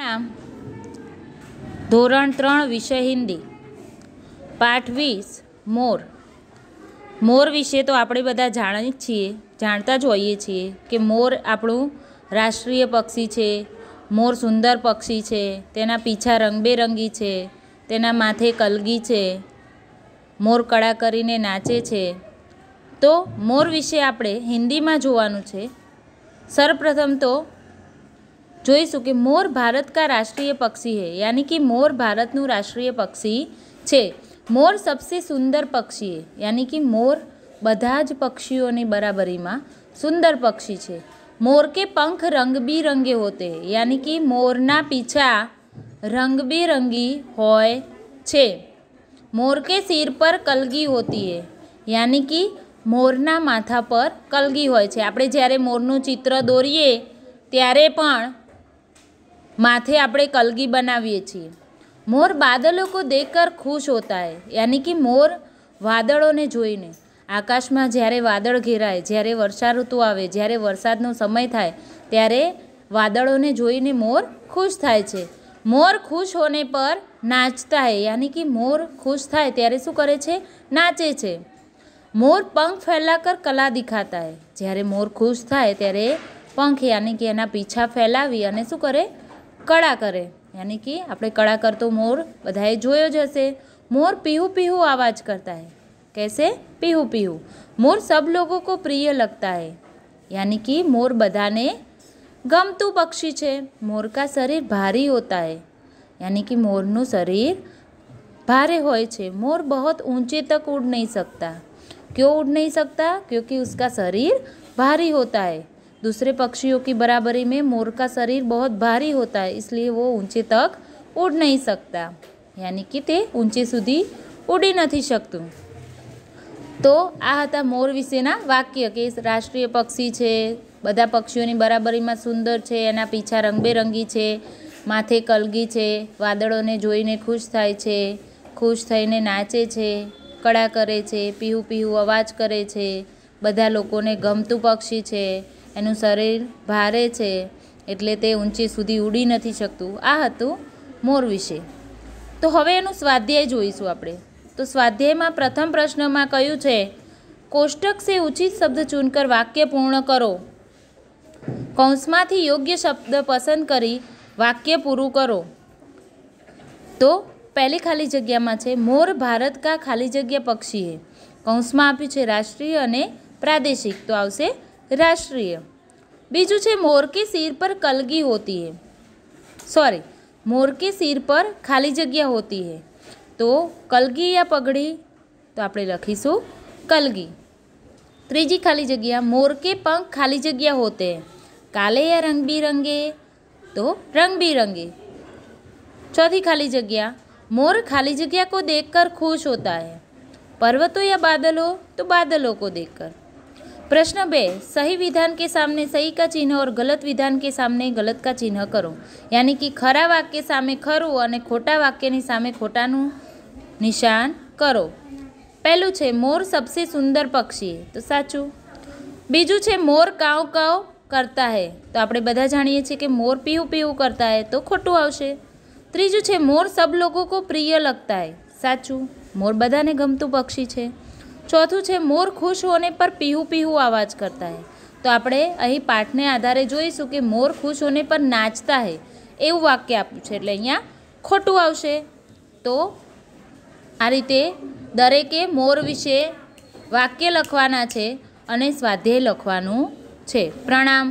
નામ ધોરણ ત્રણ વિષય હિન્દી પાઠ વીસ મોર મોર વિશે તો આપણે બધા જાણી જ છીએ જાણતા જ હોઈએ છીએ કે મોર આપણું રાષ્ટ્રીય પક્ષી છે મોર સુંદર પક્ષી છે તેના પીછા રંગબેરંગી છે તેના માથે કલગી છે મોર કળા કરીને નાચે છે તો મોર વિશે આપણે હિન્દીમાં જોવાનું છે સર્વપ્રથમ તો જોઈશું કે મોર ભારત કા રાષ્ટ્રીય પક્ષી હે યાની કે મોર ભારતનું રાષ્ટ્રીય પક્ષી છે મોર સબસે સુંદર પક્ષી હે યાની કે મોર બધા જ પક્ષીઓની બરાબરીમાં સુંદર પક્ષી છે મોર કે પંખ રંગબેરંગે હોતે હૈ યાની કે મોરના પીછા રંગબેરંગી હોય છે મોર કે સિર પર કલગી હોતી હે યાની કે મોરના માથા પર કલગી હોય છે આપણે જ્યારે મોરનું ચિત્ર દોરીએ ત્યારે પણ માથે આપણે કલગી બનાવીએ છીએ મોર બાદલો કો દેખકર ખુશ હોતા હૈ યાની કે મોર વાદળોને જોઈને આકાશમાં જ્યારે વાદળ ઘેરાય જ્યારે વર્ષા ઋતુ આવે જ્યારે વરસાદનો સમય થાય ત્યારે વાદળોને જોઈને મોર ખુશ થાય છે મોર ખુશ હોને પર નાચતા હૈ યાની કે મોર ખુશ થાય ત્યારે શું કરે છે નાચે છે મોર પંખ ફેલાકર કલા દેખાતા હે જ્યારે મોર ખુશ થાય ત્યારે પંખ યાની કે એના પીછા ફેલાવી અને શું કરે કળા કરે યાની કે આપણે કળા કરતો મોર બધાએ જોયો જ હશે મોર પીહુ પીહુ आवाज करता है कैसे पीहू पीहू मोर सब लोगों को प्रिय लगता है यानी कि मोर बधाने ગમતું પક્ષી છે મોર કા શરીર ભારી હોતા હે યાની કે મોરનું શરીર ભારે હોય છે મોર બહુત ઊંચે તક ઉડ નહીં सकता क्यों उड़ नहीं सकता क्योंकि उसका शरीर भारी होता है दूसरे पक्षियों की बराबरी में मोर का शरीर बहुत भारी होता है इसलिए वो ऊंचे तक उड़ नहीं सकता યાની કે તે ઊંચે સુધી ઉડી નથી શકતું તો આ હતા મોર વિશેના વાક્ય કે રાષ્ટ્રીય પક્ષી છે બધા પક્ષીઓની બરાબરીમાં સુંદર છે એના પીછા રંગબેરંગી છે માથે કલગી છે વાદળોને જોઈને ખુશ થાય છે ખુશ થઈને નાચે છે કળા કરે છે પીહું પીહું અવાજ કરે છે બધા લોકોને ગમતું પક્ષી છે એનું શરીર ભારે છે એટલે તે ઊંચી સુધી ઉડી નથી શકતું આ હતું મોર વિશે તો હવે એનું સ્વાધ્યાય જોઈશું આપણે તો સ્વાધ્યાયમાં પ્રથમ પ્રશ્નમાં કયું છે કોષ્ટક સે ઉચિત શબ્દ ચૂનકર વાક્ય પૂર્ણ કરો કૌંસમાંથી યોગ્ય શબ્દ પસંદ કરી વાક્ય પૂરું કરો તો પહેલી ખાલી જગ્યામાં છે મોર ભારત કા ખાલી જગ્યા પક્ષી હે કૌંસમાં આપ્યું છે રાષ્ટ્રીય અને પ્રાદેશિક તો આવશે राष्ट्रीय बीजू है मोर के सिर पर कलगी होती है सॉरी मोर के सिर पर खाली जगह होती है तो कलगी या पगड़ी तो आप लखीशू कलगी तीजी खाली जगह मोर के पंख खाली जगह होते हैं काले या रंग बिरंगे तो रंग बिरंगे चौथी खाली जगह मोर खाली जगह को देखकर खुश होता है पर्वतों या बादलों तो बादलों को देखकर कर પ્રશ્ન બે સહી વિધાન કે સામને સહી કા ચિહ્ન ઓર ગલત વિધાન કે સામને ગલત કા ચિહ્ન કરો યાની કે ખરા વાક્ય સામે ખરું અને ખોટા વાક્યની સામે ખોટાનું નિશાન કરો પહેલું છે મોર સબસે સુંદર પક્ષી તો સાચું બીજું છે મોર કાવ કાવ કરતા હે તો આપણે બધા જાણીએ છીએ કે મોર પીવું પીવું કરતા હે તો ખોટું આવશે ત્રીજું છે મોર સબ લોકો કો પ્રિય લગતા હે સાચું મોર બધાને ગમતું પક્ષી છે ચોથું છે મોર ખુશ હોને પર પીહુ પીહુ અવાજ કરતા હે તો આપણે અહીં પાઠને આધારે જોઈશું કે મોર ખુશ હોને પર નાચતા હે એવું વાક્ય આપ્યું છે એટલે અહીંયા ખોટું આવશે તો આ રીતે દરેકે મોર વિશે વાક્ય લખવાના છે અને સ્વાધ્યાય લખવાનું છે પ્રણામ